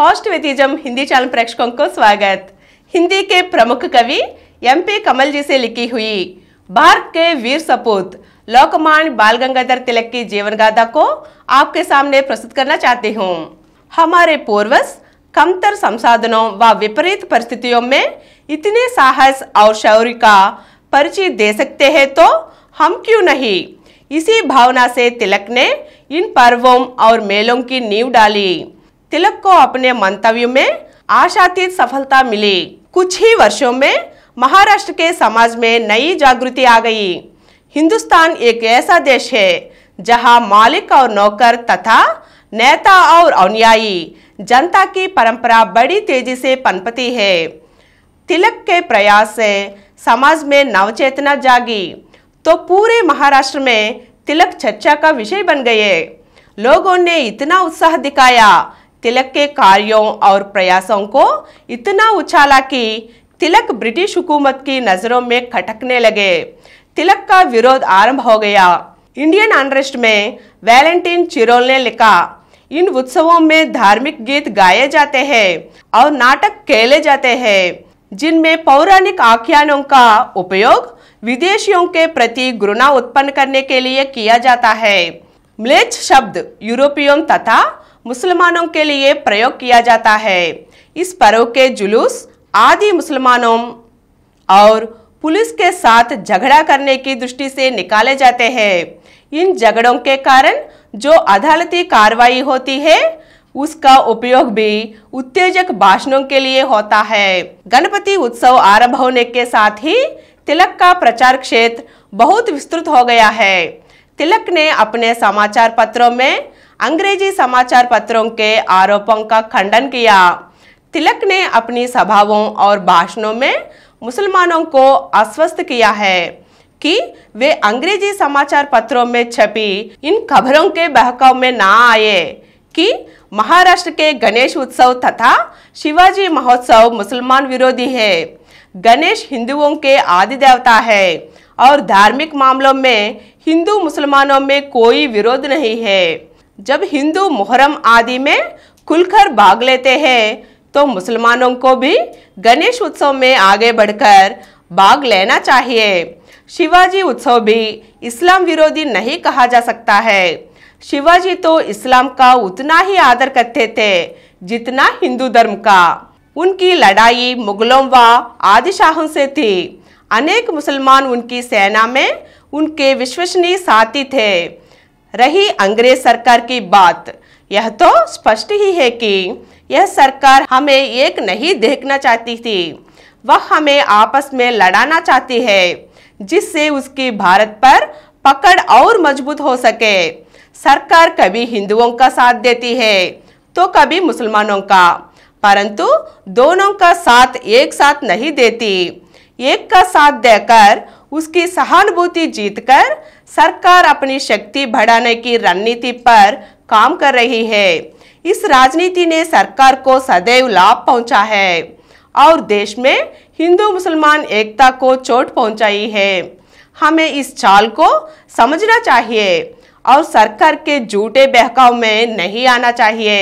positivism Hindi channel प्रेक्षकों को स्वागत हिंदी के प्रमुख कवि एमपी कमल जी से लिखी हुई भारत के वीर सपूत लोकमान्य बाल गंगाधर तिलक की जीवन गाथा को आपके सामने प्रस्तुत करना चाहती हूँ हमारे पूर्वज कमतर संसाधनों व विपरीत परिस्थितियों में इतने साहस और शौर्य का परिचय दे सकते हैं तो हम क्यों नहीं इसी भावना से तिलक ने इन पर्वों और मेलों की नींव डाली तिलक को अपने मंतव्य में आशातीत सफलता मिली कुछ ही वर्षों में महाराष्ट्र के समाज में नई जागृति आ गई हिंदुस्तान एक ऐसा देश है जहां मालिक और नौकर तथा नेता और अनुयायी जनता की परंपरा बड़ी तेजी से पनपती है तिलक के प्रयास से समाज में नवचेतना जागी तो पूरे महाराष्ट्र में तिलक चर्चा का विषय बन गए लोगों ने इतना उत्साह दिखाया तिलक के कार्यों और प्रयासों को इतना उछाला कि तिलक ब्रिटिश हुकूमत की नज़रों में खटकने लगे तिलक का विरोध आरंभ हो गया इंडियन अनरेस्ट में वैलेंटीन चिरोल ने लिखा इन उत्सवों में धार्मिक गीत गाए जाते हैं और नाटक खेले जाते हैं जिनमें पौराणिक आख्यानों का उपयोग विदेशियों के प्रति घृणा उत्पन्न करने के लिए किया जाता है म्लेच शब्द यूरोपियों तथा मुसलमानों के लिए प्रयोग किया जाता है इस पर्व के जुलूस आदि मुसलमानों और पुलिस के साथ झगड़ा करने की दृष्टि से निकाले जाते हैं इन झगड़ों के कारण जो अदालती कार्रवाई होती है उसका उपयोग भी उत्तेजक भाषणों के लिए होता है गणपति उत्सव आरंभ होने के साथ ही तिलक का प्रचार क्षेत्र बहुत विस्तृत हो गया है तिलक ने अपने समाचार पत्रों में अंग्रेजी समाचार पत्रों के आरोपों का खंडन किया तिलक ने अपनी सभाओं और भाषणों में मुसलमानों को आश्वस्त किया है कि वे अंग्रेजी समाचार पत्रों में छपी इन खबरों के बहकाव में ना आए कि महाराष्ट्र के गणेश उत्सव तथा शिवाजी महोत्सव मुसलमान विरोधी है गणेश हिंदुओं के आदि देवता है और धार्मिक मामलों में हिंदू मुसलमानों में कोई विरोध नहीं है जब हिंदू मुहर्रम आदि में खुलकर भाग लेते हैं तो मुसलमानों को भी गणेश उत्सव में आगे बढ़कर भाग लेना चाहिए शिवाजी उत्सव भी इस्लाम विरोधी नहीं कहा जा सकता है शिवाजी तो इस्लाम का उतना ही आदर करते थे जितना हिंदू धर्म का उनकी लड़ाई मुगलों व आदिशाहों से थी अनेक मुसलमान उनकी सेना में उनके विश्वसनीय साथी थे रही अंग्रेज सरकार की बात यह तो स्पष्ट ही है कि यह सरकार हमें एक नहीं देखना चाहती थी वह हमें आपस में लड़ाना चाहती है जिससे उसकी भारत पर पकड़ और मजबूत हो सके सरकार कभी हिंदुओं का साथ देती है तो कभी मुसलमानों का परंतु दोनों का साथ एक साथ नहीं देती एक का साथ देकर उसकी सहानुभूति जीतकर सरकार अपनी शक्ति बढ़ाने की रणनीति पर काम कर रही है इस राजनीति ने सरकार को सदैव लाभ पहुंचा है और देश में हिंदू मुसलमान एकता को चोट पहुंचाई है हमें इस चाल को समझना चाहिए और सरकार के झूठे बहकाव में नहीं आना चाहिए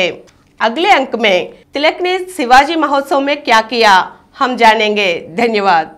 अगले अंक में तिलक ने शिवाजी महोत्सव में क्या किया हम जानेंगे धन्यवाद